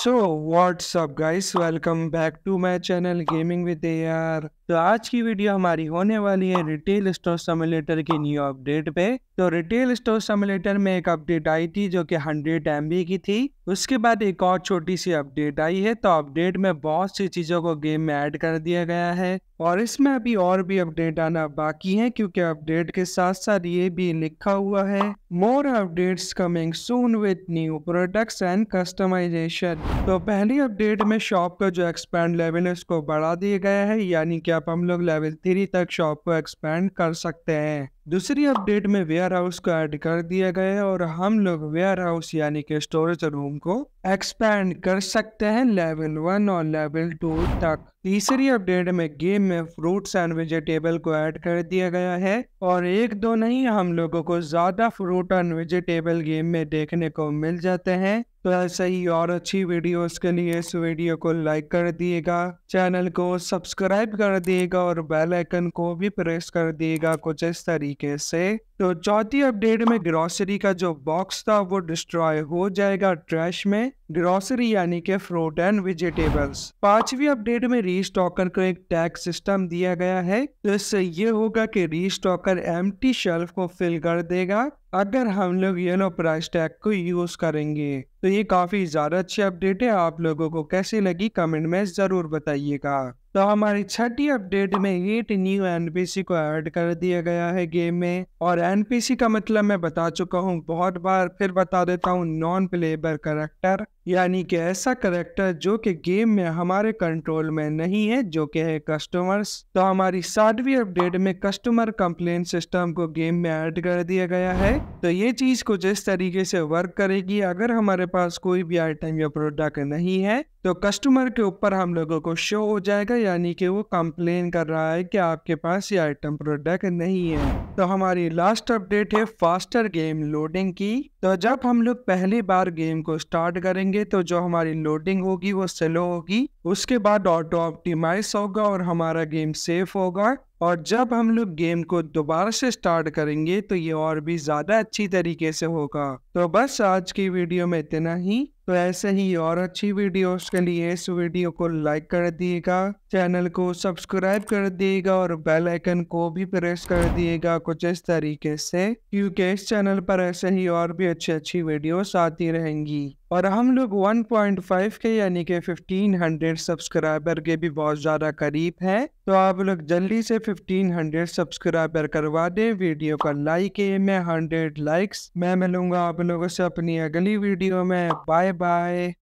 so what's up guys welcome back to my channel gaming with AR तो आज की video हमारी होने वाली है रिटेल स्टोर सिमुलेटर की न्यू अपडेट पे तो रिटेल स्टोर सिमुलेटर में एक अपडेट आई थी जो कि 100 एमबी की थी उसके बाद एक और छोटी सी अपडेट आई है तो अपडेट में बहुत सी चीज़ों को गेम में ऐड कर दिया गया है और इसमें अभी और भी अपडेट आना बाकी है क्योंकि अपडेट के साथ साथ ये भी लिखा हुआ है more updates coming soon with new products and customisation तो पहली अपडेट में शॉप का जो एक्सपैंड लेवल है उसको बढ़ा दिया गया है यानी कि आप हम लोग लेवल थ्री तक शॉप को एक्सपैंड कर सकते हैं दूसरी अपडेट में वेयर हाउस को ऐड कर दिया गया है और हम लोग वेयर हाउस यानी कि स्टोरेज रूम को एक्सपैंड कर सकते हैं लेवल वन और लेवल टू तक तीसरी अपडेट में गेम में फ्रूट्स एंड वेजिटेबल को ऐड कर दिया गया है और एक दो नहीं हम लोगों को ज्यादा फ्रूट एंड वेजिटेबल गेम में देखने को मिल जाते हैं तो ऐसे ही और अच्छी वीडियोस के लिए इस वीडियो को लाइक कर दिएगा चैनल को सब्सक्राइब कर दिएगा और बेल आइकन को भी प्रेस कर दिएगा कुछ इस तरीके से तो चौथी अपडेट में ग्रॉसरी का जो बॉक्स था वो डिस्ट्रॉय हो जाएगा ट्रैश में ग्रॉसरी यानी के फ्रूट एंड वेजिटेबल्स पांचवी अपडेट में रीस्टॉकर को एक टैग सिस्टम दिया गया है तो इससे ये होगा कि रीस्टॉकर एम शेल्फ को फिल कर देगा अगर हम लोग येलो प्राइस टैग को यूज करेंगे तो ये काफी ज्यादा अच्छी अपडेट है आप लोगों को कैसी लगी कमेंट में जरूर बताइएगा तो हमारी छठी अपडेट में एट न्यू एनपीसी को ऐड कर दिया गया है गेम में और एनपीसी का मतलब मैं बता चुका हूँ बहुत बार फिर बता देता हूँ नॉन प्लेबर करेक्टर यानी कि ऐसा करेक्टर जो कि गेम में हमारे कंट्रोल में नहीं है जो कि है कस्टमर्स तो हमारी सातवीं अपडेट में कस्टमर कंप्लेन सिस्टम को गेम में ऐड कर दिया गया है तो ये चीज़ कुछ इस तरीके से वर्क करेगी अगर हमारे पास कोई भी आइटम या प्रोडक्ट नहीं है तो कस्टमर के ऊपर हम लोगों को शो हो जाएगा यानी कि वो कंप्लेन कर रहा है कि आपके पास ये आइटम प्रोडक्ट नहीं है तो हमारी लास्ट अपडेट है फास्टर गेम लोडिंग की तो जब हम लोग पहली बार गेम को स्टार्ट करेंगे करेंगे तो जो हमारी लोडिंग होगी वो स्लो होगी उसके बाद ऑटो ऑप्टिमाइज होगा और हमारा गेम सेफ होगा और जब हम लोग गेम को दोबारा से स्टार्ट करेंगे तो ये और भी ज़्यादा अच्छी तरीके से होगा तो बस आज की वीडियो में इतना ही तो ऐसे ही और अच्छी वीडियोस के लिए इस वीडियो को लाइक कर दिएगा चैनल को सब्सक्राइब कर दिएगा और बेल आइकन को भी प्रेस कर दिएगा कुछ इस तरीके से क्योंकि इस चैनल पर ऐसे ही और भी अच्छी अच्छी वीडियोस आती रहेंगी और हम लोग 1.5 के यानी के 1500 सब्सक्राइबर के भी बहुत ज़्यादा करीब हैं तो आप लोग जल्दी से 1500 सब्सक्राइबर करवा दें वीडियो का लाइक है मैं 100 लाइक्स मैं मिलूंगा आप लोगों से अपनी अगली वीडियो में बाय बाय